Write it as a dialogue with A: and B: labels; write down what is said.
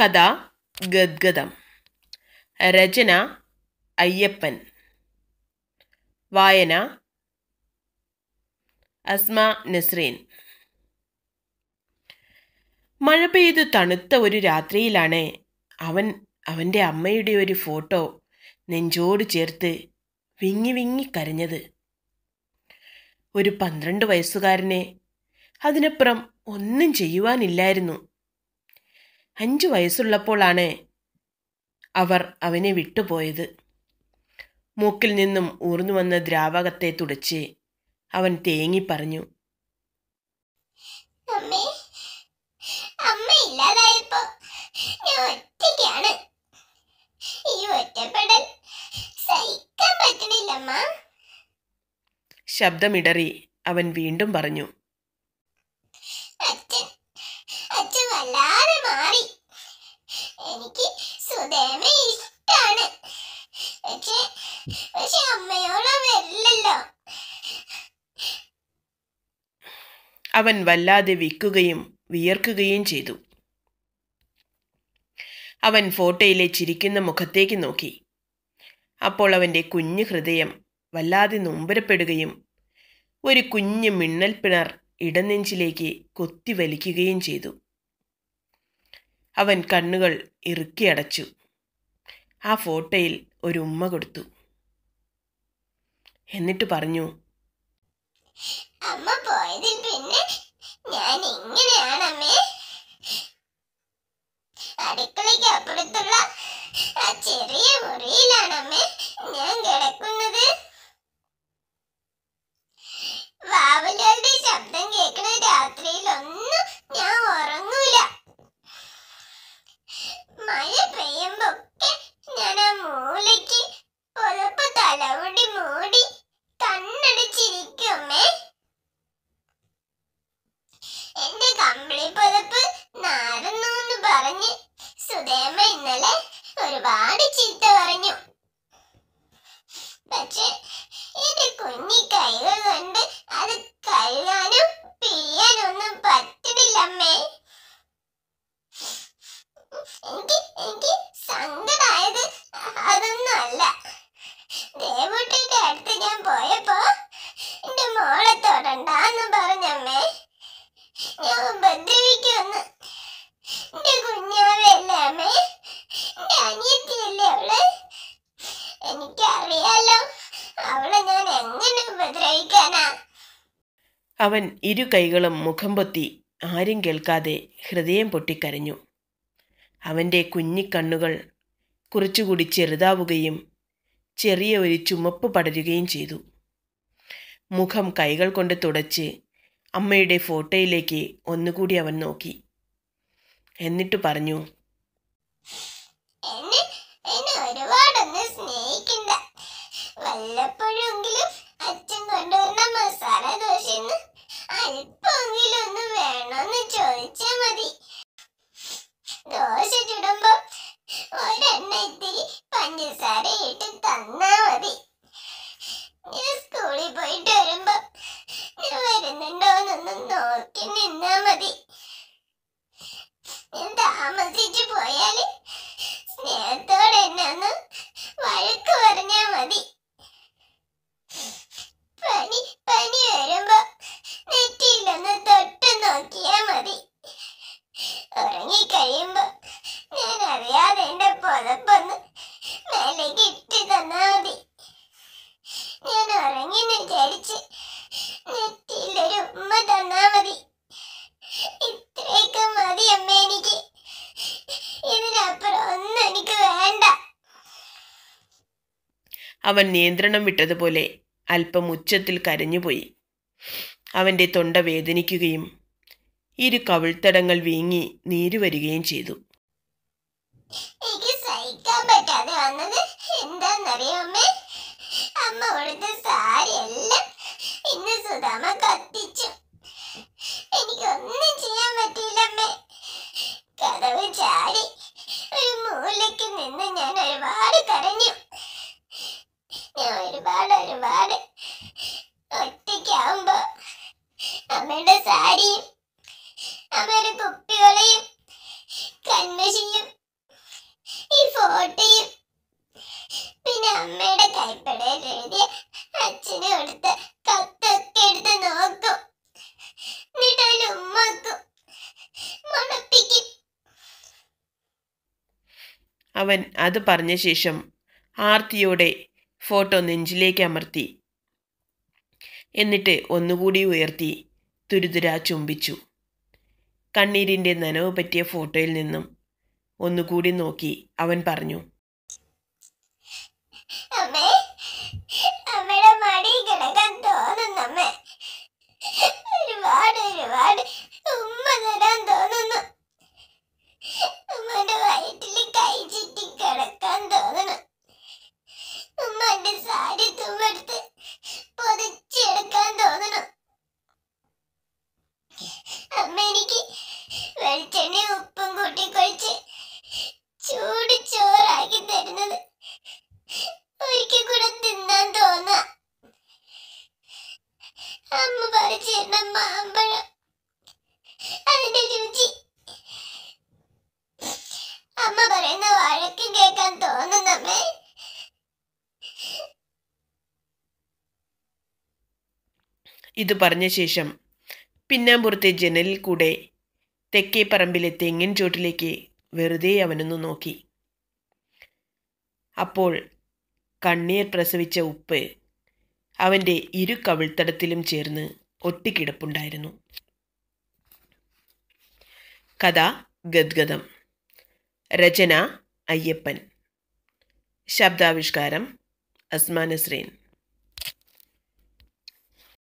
A: കഥ ഗദ്ഗതം രചന അയ്യപ്പൻ വായന അസ്മ നസ്രീൻ മഴ പെയ്ത് തണുത്ത ഒരു രാത്രിയിലാണ് അവൻ അവൻ്റെ അമ്മയുടെ ഒരു ഫോട്ടോ നെഞ്ചോട് ചേർത്ത് വിങ്ങി വിങ്ങി കരഞ്ഞത് ഒരു പന്ത്രണ്ട് വയസ്സുകാരനെ അതിനപ്പുറം ഒന്നും ചെയ്യുവാനില്ലായിരുന്നു അഞ്ചു വയസ്സുള്ളപ്പോഴാണ് അവർ അവനെ വിട്ടുപോയത് മൂക്കിൽ നിന്നും ഊർന്നു വന്ന ദ്രാവകത്തെ തുടച്ച് അവൻ തേങ്ങി പറഞ്ഞു ശബ്ദമിടറി അവൻ വീണ്ടും പറഞ്ഞു
B: പക്ഷെ അമ്മയോട് വരില്ലല്ലോ
A: അവൻ വല്ലാതെ വിൽക്കുകയും വിയർക്കുകയും ചെയ്തു അവൻ ഫോട്ടോയിലെ ചിരിക്കുന്ന മുഖത്തേക്ക് നോക്കി അപ്പോൾ അവൻ്റെ കുഞ്ഞു ഹൃദയം വല്ലാതെ നൊമ്പരപ്പെടുകയും ഒരു കുഞ്ഞു മിണ്ണൽ പിണർ ഇടനെഞ്ചിലേക്ക് കൊത്തി വലിക്കുകയും ചെയ്തു അവൻ കണ്ണുകൾ ഇറുക്കി അടച്ചു ആ ഫോട്ടോയിൽ ഒരു ഉമ്മ കൊടുത്തു എന്നിട്ട് പറഞ്ഞു
B: അമ്മ പോയതിൽ പിന്നെ ഞാൻ ഇങ്ങനെയാണ് അമ്മേ അടുക്കളയ്ക്ക് അപ്പുറത്തുള്ള ആ ചെറിയ മുറിയിലാണ് അമ്മേ ഞാൻ
A: അവൻ ഇരു കൈകളും മുഖം പൊത്തി ആരും കേൾക്കാതെ ഹൃദയം പൊട്ടിക്കരഞ്ഞു അവൻ്റെ കുഞ്ഞിക്കണ്ണുകൾ കുറച്ചുകൂടി ചെറുതാവുകയും ചെറിയ ഒരു ചുമപ്പ് പടരുകയും ചെയ്തു മുഖം കൈകൾ കൊണ്ട് തുടച്ച് അമ്മയുടെ ഫോട്ടോയിലേക്ക് ഒന്നുകൂടി അവൻ നോക്കി എന്നിട്ട് പറഞ്ഞു
B: വല്ലപ്പോഴെങ്കിലും അച്ഛൻ കൊണ്ടുവന്ന മസാല ദോശ അല്പമെങ്കിലൊന്ന് വേണമെന്ന് ചോദിച്ചാ മതി ദോശ ചുടുമ്പോ ഒരെണ്ണ ഇത്തിരി പഞ്ചസാര ഇട്ട് തന്നാ മതി ഞാൻ സ്കൂളിൽ പോയിട്ട് വരുമ്പോ ഞാൻ വരുന്നുണ്ടോന്നൊന്നും നോക്കി നിന്നാ മതി ഞാൻ താമസിച്ചു പോയാല് സ്നേഹത്തോടെ എന്നൊന്ന് വഴക്ക് പറഞ്ഞാ മതി
A: അവൻ നിയന്ത്രണം വിട്ടതുപോലെ അല്പം ഉച്ചത്തിൽ കരഞ്ഞുപോയി അവൻ്റെ തൊണ്ട വേദനിക്കുകയും ഇരു കവിൾത്തടങ്ങൾ വീങ്ങി നീര് വരികയും ചെയ്തു
B: അമ്മ കത്തിച്ചു എനിക്കൊന്നും ചെയ്യാൻ പറ്റിയില്ലമ്മേ കഥവ് ചാടി ഒരുപാട് ഒറ്റയ്ക്കാവുമ്പോ അമ്മയുടെ സാരിയും അമ്മയുടെ കുപ്പികളെയും കൺവശിയും ഈ ഫോട്ടോയും പിന്നെ അമ്മയുടെ കൈപ്പടയിൽ എഴുതിയ അച്ഛനെ കൊടുത്ത കത്തൊക്കെ എടുത്ത് നോക്കും എന്നിട്ട് അതിൽ ഉമ്മക്കും
A: അവൻ അത് പറഞ്ഞ ശേഷം ആർത്തിയോടെ ഫോട്ടോ നെഞ്ചിലേക്ക് അമർത്തി എന്നിട്ട് ഒന്നുകൂടി ഉയർത്തി തുരുതുര ചുംബിച്ചു കണ്ണീരിൻ്റെ നനവ് പറ്റിയ ഫോട്ടോയിൽ നിന്നും ഒന്നുകൂടി നോക്കി അവൻ പറഞ്ഞു ഇത് പറഞ്ഞ ശേഷം പിന്നാമ്പുറത്തെ ജനലിൽ കൂടെ തെക്കേ പറമ്പിലെ തെങ്ങിൻ ചോട്ടിലേക്ക് വെറുതെ അവനൊന്ന് നോക്കി അപ്പോൾ കണ്ണീർ പ്രസവിച്ച ഉപ്പ് അവൻ്റെ ഇരു കവിൾത്തടത്തിലും ചേർന്ന് ഒട്ടിക്കിടപ്പുണ്ടായിരുന്നു കഥ ഗദ്ഗതം രചന അയ്യപ്പൻ ശബ്ദാവിഷ്കാരം അസ്മാനസ്രീൻ